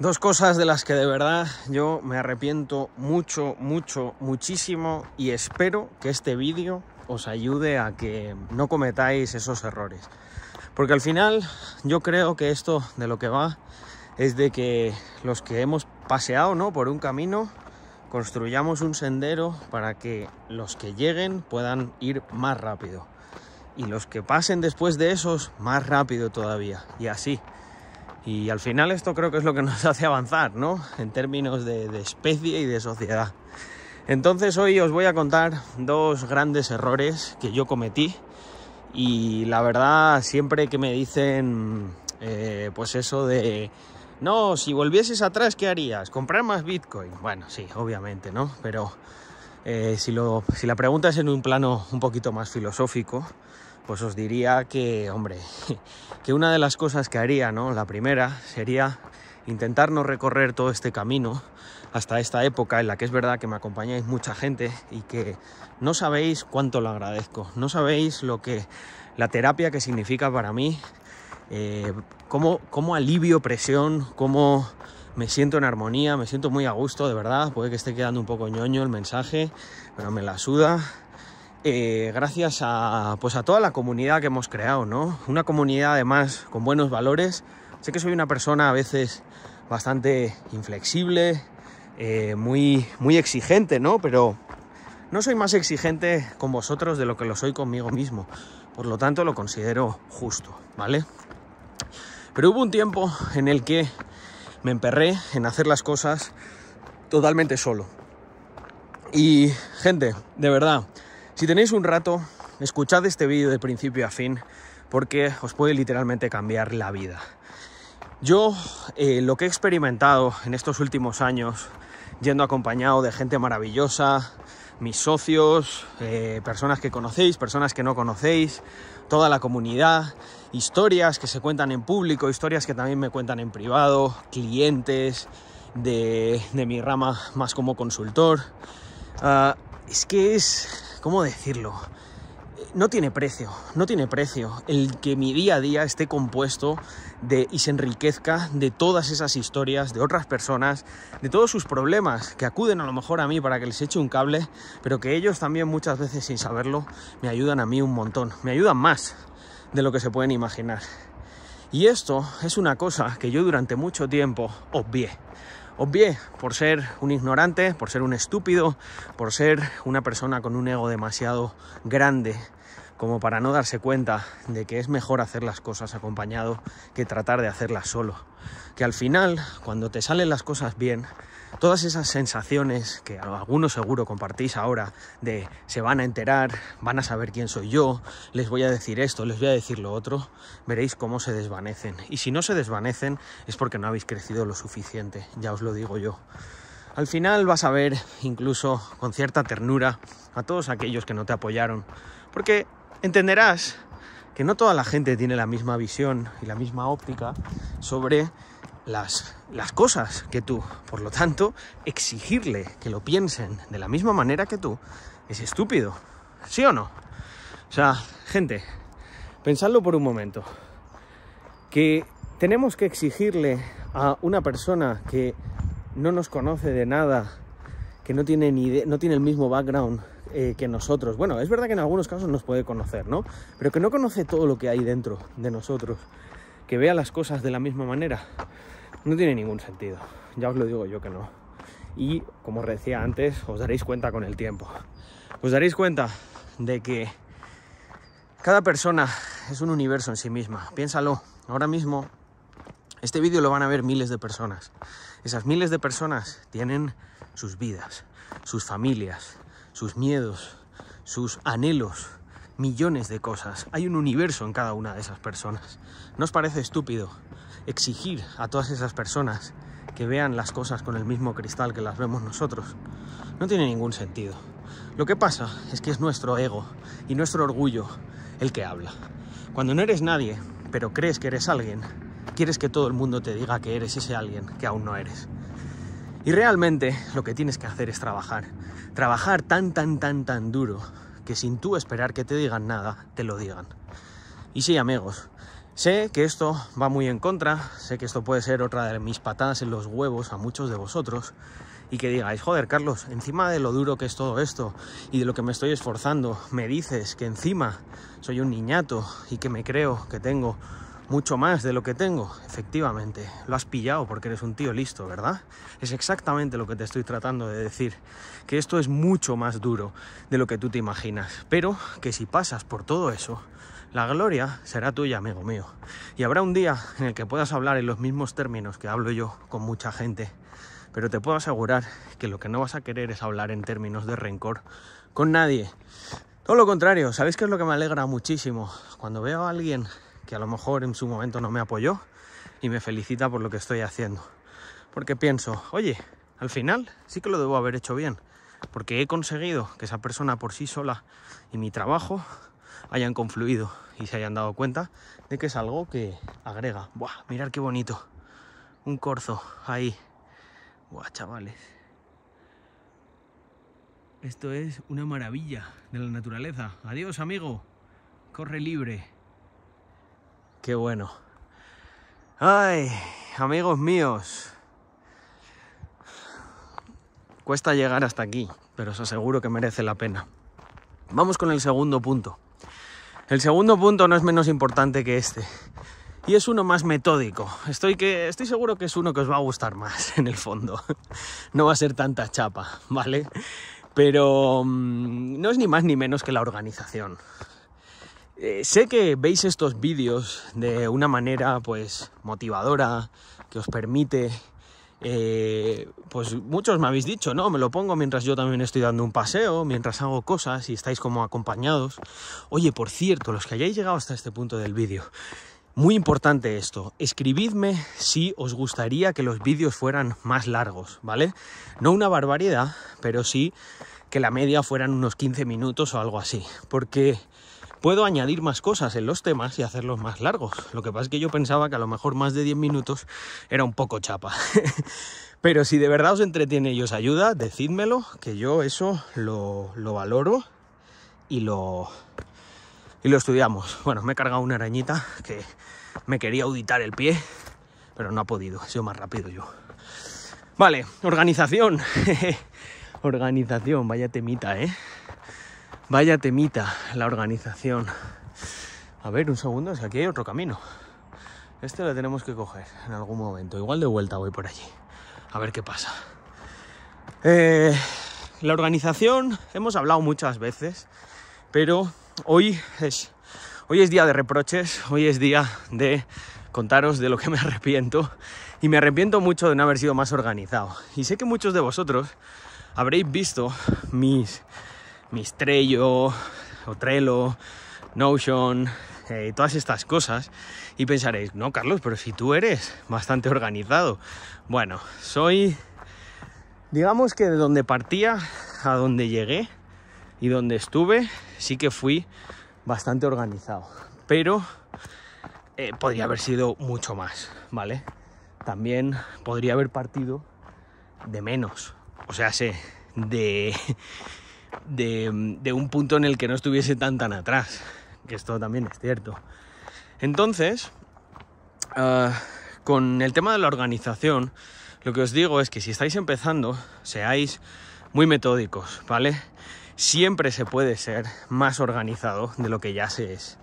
Dos cosas de las que de verdad yo me arrepiento mucho, mucho, muchísimo y espero que este vídeo os ayude a que no cometáis esos errores. Porque al final yo creo que esto de lo que va es de que los que hemos paseado ¿no? por un camino construyamos un sendero para que los que lleguen puedan ir más rápido y los que pasen después de esos más rápido todavía y así y al final esto creo que es lo que nos hace avanzar, ¿no? En términos de, especie y de sociedad. Entonces hoy os voy a contar dos grandes errores que yo cometí y la verdad siempre que me dicen eh, pues eso de no, si volvieses atrás, ¿qué harías? ¿Comprar más Bitcoin? Bueno, sí, obviamente, ¿no? Pero eh, si, si la pregunta es en un plano un poquito más filosófico, pues os diría que, hombre, que una de las cosas que haría, ¿no? La primera sería intentar no recorrer todo este camino hasta esta época en la que es verdad que me acompañáis mucha gente y que no sabéis cuánto lo agradezco, no sabéis lo que la terapia que significa para mí, eh, cómo, cómo alivio presión, cómo me siento en armonía, me siento muy a gusto, de verdad, puede que esté quedando un poco ñoño el mensaje, pero me la suda. Eh, gracias a, pues a toda la comunidad que hemos creado, ¿no? Una comunidad además con buenos valores. Sé que soy una persona a veces bastante inflexible, eh, muy, muy exigente, ¿no? Pero no soy más exigente con vosotros de lo que lo soy conmigo mismo. Por lo tanto, lo considero justo, ¿vale? Pero hubo un tiempo en el que me emperré en hacer las cosas totalmente solo. Y, gente, de verdad, si tenéis un rato, escuchad este vídeo de principio a fin porque os puede literalmente cambiar la vida. Yo eh, lo que he experimentado en estos últimos años, yendo acompañado de gente maravillosa, mis socios, eh, personas que conocéis, personas que no conocéis, toda la comunidad, historias que se cuentan en público, historias que también me cuentan en privado, clientes de, mi rama más como consultor. Ah, es que es ¿cómo decirlo? Eh, no tiene precio, no tiene precio el que mi día a día esté compuesto de y se enriquezca de todas esas historias de otras personas, de todos sus problemas que acuden a lo mejor a mí para que les eche un cable, pero que ellos también muchas veces sin saberlo me ayudan a mí un montón, me ayudan más de lo que se pueden imaginar. Y esto es una cosa que yo durante mucho tiempo obvié obvié por ser un ignorante, por ser un estúpido, por ser una persona con un ego demasiado grande como para no darse cuenta de que es mejor hacer las cosas acompañado que tratar de hacerlas solo. Que al final, cuando te salen las cosas bien, todas esas sensaciones que algunos seguro compartís ahora de se van a enterar, van a saber quién soy yo, les voy a decir esto, les voy a decir lo otro, veréis cómo se desvanecen. Y si no se desvanecen es porque no habéis crecido lo suficiente, ya os lo digo yo. Al final vas a ver incluso con cierta ternura a todos aquellos que no te apoyaron, porque entenderás que no toda la gente tiene la misma visión y la misma óptica sobre las, cosas que tú. Por lo tanto, exigirle que lo piensen de la misma manera que tú es estúpido. ¿Sí o no? O sea, gente, pensadlo por un momento. Que tenemos que exigirle a una persona que no nos conoce de nada, que no tiene ni no tiene el mismo background eh, que nosotros. Bueno, es verdad que en algunos casos nos puede conocer, ¿no? Pero que no conoce todo lo que hay dentro de nosotros, que vea las cosas de la misma manera. No tiene ningún sentido. Ya os lo digo yo que no. Y como os decía antes, os daréis cuenta con el tiempo. Os daréis cuenta de que cada persona es un universo en sí misma. Piénsalo. Ahora mismo este vídeo lo van a ver miles de personas. Esas miles de personas tienen sus vidas, sus familias, sus miedos, sus anhelos, millones de cosas. Hay un universo en cada una de esas personas. ¿No os parece estúpido exigir a todas esas personas que vean las cosas con el mismo cristal que las vemos nosotros. No tiene ningún sentido. Lo que pasa es que es nuestro ego y nuestro orgullo el que habla. Cuando no eres nadie, pero crees que eres alguien, quieres que todo el mundo te diga que eres ese alguien que aún no eres. Y realmente lo que tienes que hacer es trabajar. Trabajar tan, tan, tan, tan duro que sin tú esperar que te digan nada, te lo digan. Y sí, amigos, Sé que esto va muy en contra, sé que esto puede ser otra de mis patadas en los huevos a muchos de vosotros y que digáis, joder Carlos, encima de lo duro que es todo esto y de lo que me estoy esforzando, me dices que encima soy un niñato y que me creo que tengo mucho más de lo que tengo. Efectivamente, lo has pillado porque eres un tío listo, ¿verdad? Es exactamente lo que te estoy tratando de decir, que esto es mucho más duro de lo que tú te imaginas, pero que si pasas por todo eso, la gloria será tuya, amigo mío. Y habrá un día en el que puedas hablar en los mismos términos que hablo yo con mucha gente. Pero te puedo asegurar que lo que no vas a querer es hablar en términos de rencor con nadie. Todo lo contrario, ¿sabéis qué es lo que me alegra muchísimo? Cuando veo a alguien que a lo mejor en su momento no me apoyó y me felicita por lo que estoy haciendo. Porque pienso, oye, al final sí que lo debo haber hecho bien. Porque he conseguido que esa persona por sí sola y mi trabajo hayan confluido y se hayan dado cuenta de que es algo que agrega. Buah, mirar qué bonito. Un corzo ahí. Buah, chavales. Esto es una maravilla de la naturaleza. Adiós, amigo. Corre libre. Qué bueno. Ay, amigos míos. Cuesta llegar hasta aquí, pero os aseguro que merece la pena. Vamos con el segundo punto. El segundo punto no es menos importante que este. Y es uno más metódico. Estoy, que, estoy seguro que es uno que os va a gustar más en el fondo. No va a ser tanta chapa, ¿vale? Pero mm, no es ni más ni menos que la organización. Eh, sé que veis estos vídeos de una manera pues motivadora, que os permite eh, pues muchos me habéis dicho, no, me lo pongo mientras yo también estoy dando un paseo, mientras hago cosas y estáis como acompañados. Oye, por cierto, los que hayáis llegado hasta este punto del vídeo, muy importante esto, escribidme si os gustaría que los vídeos fueran más largos, ¿vale? No una barbaridad, pero sí que la media fueran unos 15 minutos o algo así, porque Puedo añadir más cosas en los temas y hacerlos más largos. Lo que pasa es que yo pensaba que a lo mejor más de 10 minutos era un poco chapa. Pero si de verdad os entretiene y os ayuda, decídmelo, que yo eso lo, valoro y lo, y lo estudiamos. Bueno, me he cargado una arañita que me quería auditar el pie, pero no ha podido, he sido más rápido yo. Vale, organización. organización, vaya temita, ¿eh? Vaya temita la organización. A ver, un segundo, es que aquí hay otro camino. Este lo tenemos que coger en algún momento. Igual de vuelta voy por allí. A ver qué pasa. Eh, la organización, hemos hablado muchas veces, pero hoy es, hoy es día de reproches, hoy es día de contaros de lo que me arrepiento. Y me arrepiento mucho de no haber sido más organizado. Y sé que muchos de vosotros habréis visto mis Mistrello, Trello, Notion, eh, todas estas cosas. Y pensaréis, no, Carlos, pero si tú eres bastante organizado. Bueno, soy, digamos que de donde partía a donde llegué y donde estuve, sí que fui bastante organizado. Pero eh, podría haber sido mucho más, ¿vale? También podría haber partido de menos. O sea, sé, de de, un punto en el que no estuviese tan tan atrás, que esto también es cierto. Entonces, ah, con el tema de la organización, lo que os digo es que si estáis empezando, seáis muy metódicos, ¿vale? Siempre se puede ser más organizado de lo que ya se es.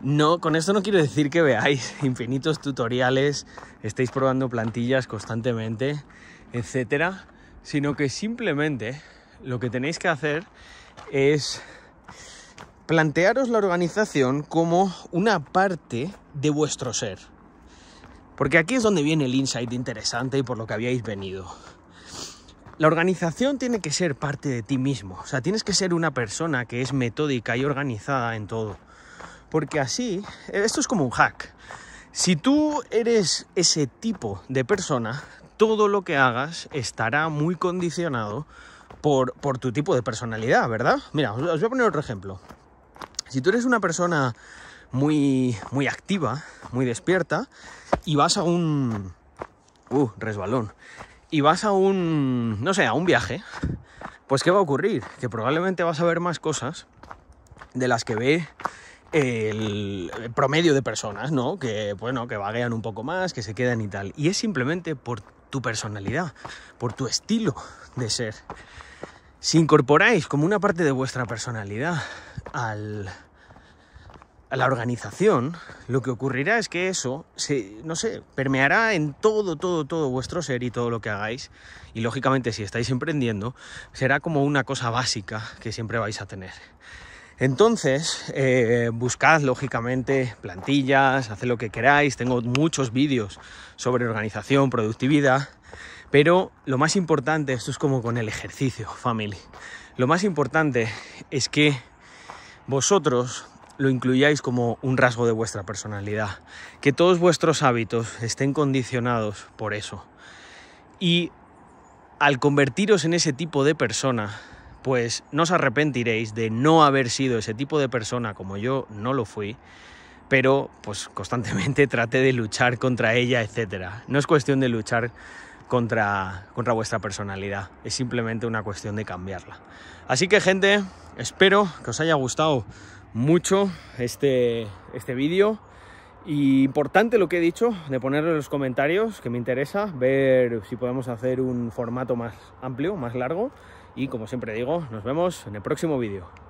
No, con esto no quiero decir que veáis infinitos tutoriales, estéis probando plantillas constantemente, etcétera, sino que simplemente lo que tenéis que hacer es plantearos la organización como una parte de vuestro ser. Porque aquí es donde viene el insight interesante y por lo que habíais venido. La organización tiene que ser parte de ti mismo. O sea, tienes que ser una persona que es metódica y organizada en todo. Porque así, esto es como un hack. Si tú eres ese tipo de persona, todo lo que hagas estará muy condicionado por, tu tipo de personalidad, ¿verdad? Mira, os, voy a poner otro ejemplo. Si tú eres una persona muy, muy activa, muy despierta, y vas a un... Uh, resbalón. Y vas a un... no sé, a un viaje, pues ¿qué va a ocurrir? Que probablemente vas a ver más cosas de las que ve el promedio de personas, ¿no? Que, bueno, que vaguean un poco más, que se quedan y tal. Y es simplemente por tu personalidad, por tu estilo de ser. Si incorporáis como una parte de vuestra personalidad a la organización, lo que ocurrirá es que eso se, no sé, permeará en todo, todo, todo vuestro ser y todo lo que hagáis. Y lógicamente, si estáis emprendiendo, será como una cosa básica que siempre vais a tener. Entonces, eh, buscad lógicamente plantillas, haced lo que queráis. Tengo muchos vídeos sobre organización, productividad, pero lo más importante, esto es como con el ejercicio, family. Lo más importante es que vosotros lo incluyáis como un rasgo de vuestra personalidad, que todos vuestros hábitos estén condicionados por eso. Y al convertiros en ese tipo de persona, pues no os arrepentiréis de no haber sido ese tipo de persona como yo no lo fui, pero pues constantemente traté de luchar contra ella, etcétera. No es cuestión de luchar contra, contra vuestra personalidad, es simplemente una cuestión de cambiarla. Así que gente, espero que os haya gustado mucho este, este vídeo. Y importante lo que he dicho, de ponerlo en los comentarios, que me interesa ver si podemos hacer un formato más amplio, más largo y como siempre digo, nos vemos en el próximo vídeo.